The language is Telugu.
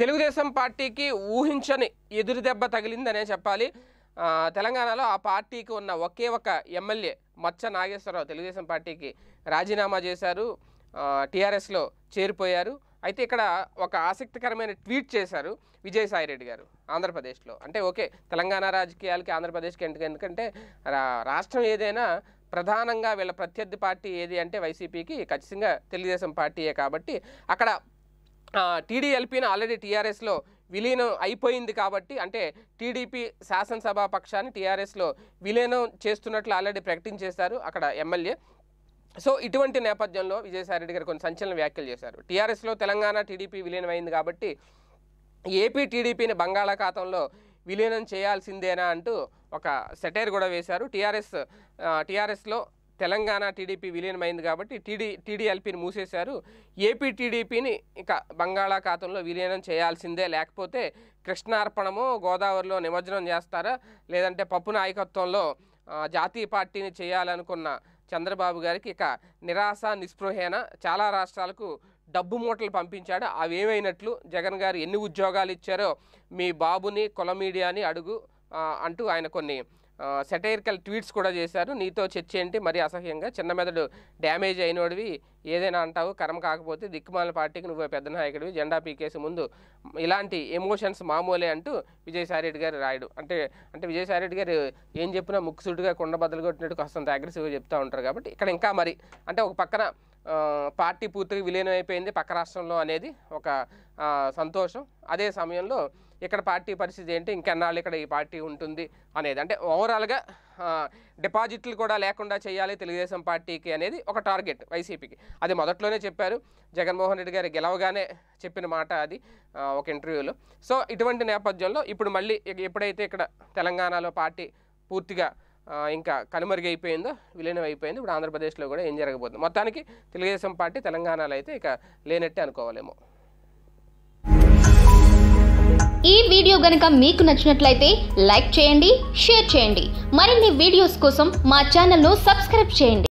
తెలుగుదేశం పార్టీకి ఊహించని ఎదురుదెబ్బ తగిలిందనే చెప్పాలి తెలంగాణలో ఆ పార్టీకి ఉన్న ఒకే ఒక ఎమ్మెల్యే మచ్చ నాగేశ్వరరావు తెలుగుదేశం పార్టీకి రాజీనామా చేశారు టీఆర్ఎస్లో చేరిపోయారు అయితే ఇక్కడ ఒక ఆసక్తికరమైన ట్వీట్ చేశారు విజయసాయిరెడ్డి గారు ఆంధ్రప్రదేశ్లో అంటే ఓకే తెలంగాణ రాజకీయాలకి ఆంధ్రప్రదేశ్కి ఎందుకంటే రాష్ట్రం ఏదైనా ప్రధానంగా వీళ్ళ ప్రత్యర్థి పార్టీ ఏది అంటే వైసీపీకి ఖచ్చితంగా తెలుగుదేశం పార్టీయే కాబట్టి అక్కడ టీడీఎల్పీని ఆల్రెడీ టీఆర్ఎస్లో విలీనం అయిపోయింది కాబట్టి అంటే టీడీపీ శాసనసభ పక్షాన్ని టీఆర్ఎస్లో విలీనం చేస్తున్నట్లు ఆల్రెడీ ప్రకటించేశారు అక్కడ ఎమ్మెల్యే సో ఇటువంటి నేపథ్యంలో విజయసాయిరెడ్డి గారు కొన్ని సంచలన వ్యాఖ్యలు చేశారు టీఆర్ఎస్లో తెలంగాణ టీడీపీ విలీనం అయింది కాబట్టి ఏపీ టీడీపీని బంగాళాఖాతంలో విలీనం చేయాల్సిందేనా అంటూ ఒక సెటైర్ కూడా వేశారు టీఆర్ఎస్ టీఆర్ఎస్లో తెలంగాణ టీడీపీ విలీనమైంది కాబట్టి టీడీ టీడీఎల్పీని మూసేశారు ఏపీ టీడీపీని ఇక బంగాళాఖాతంలో విలీనం చేయాల్సిందే లేకపోతే కృష్ణార్పణము గోదావరిలో నిమజ్జనం చేస్తారా లేదంటే పప్పు నాయకత్వంలో జాతీయ పార్టీని చేయాలనుకున్న చంద్రబాబు గారికి ఇక నిరాశ నిస్పృహేన చాలా రాష్ట్రాలకు డబ్బు మూటలు పంపించాడు అవి ఏమైనట్లు జగన్ గారు ఎన్ని ఉద్యోగాలు ఇచ్చారో మీ బాబుని కుల మీడియాని అడుగు అంటూ ఆయన కొన్ని సెటైర్కల్ ట్వీట్స్ కూడా చేశారు నీతో చర్చ ఏంటి మరి అసహ్యంగా చిన్న మెదడు డ్యామేజ్ అయినోడివి ఏదైనా అంటావు కరం కాకపోతే దిక్కుమాల పార్టీకి నువ్వు పెద్ద నాయకుడివి జెండా పీకేసి ముందు ఇలాంటి ఎమోషన్స్ మామూలే అంటూ విజయసాయిరెడ్డి గారు రాయడు అంటే అంటే విజయసాయిరెడ్డి గారు ఏం చెప్పినా ముక్కుసుడిగా కొండ బద్దలు కొట్టినట్టు కాస్తంత అగ్రెసివ్గా చెప్తూ ఉంటారు కాబట్టి ఇక్కడ ఇంకా మరి అంటే ఒక పక్కన పార్టీ పూర్తిగా విలీనం అయిపోయింది పక్క రాష్ట్రంలో అనేది ఒక సంతోషం అదే సమయంలో ఇక్కడ పార్టీ పరిస్థితి ఏంటి ఇంకెన్నాళ్ళు ఇక్కడ ఈ పార్టీ ఉంటుంది అనేది అంటే ఓవరాల్గా డిపాజిట్లు కూడా లేకుండా చేయాలి తెలుగుదేశం పార్టీకి అనేది ఒక టార్గెట్ వైసీపీకి అది మొదట్లోనే చెప్పారు జగన్మోహన్ రెడ్డి గారు గెలవగానే చెప్పిన మాట అది ఒక ఇంటర్వ్యూలో సో ఇటువంటి నేపథ్యంలో ఇప్పుడు మళ్ళీ ఎప్పుడైతే ఇక్కడ తెలంగాణలో పార్టీ పూర్తిగా ఇంకా కనుమరుగైపోయిందో విలీనం అయిపోయింది ఇప్పుడు ఆంధ్రప్రదేశ్లో కూడా ఏం జరగబోతుంది మొత్తానికి తెలుగుదేశం పార్టీ తెలంగాణలో అయితే ఇక లేనట్టే అనుకోవాలేమో ఈ వీడియో గనక మీకు నచ్చినట్లయితే లైక్ చేయండి షేర్ చేయండి మరిన్ని వీడియోస్ కోసం మా ఛానల్ను సబ్స్క్రైబ్ చేయండి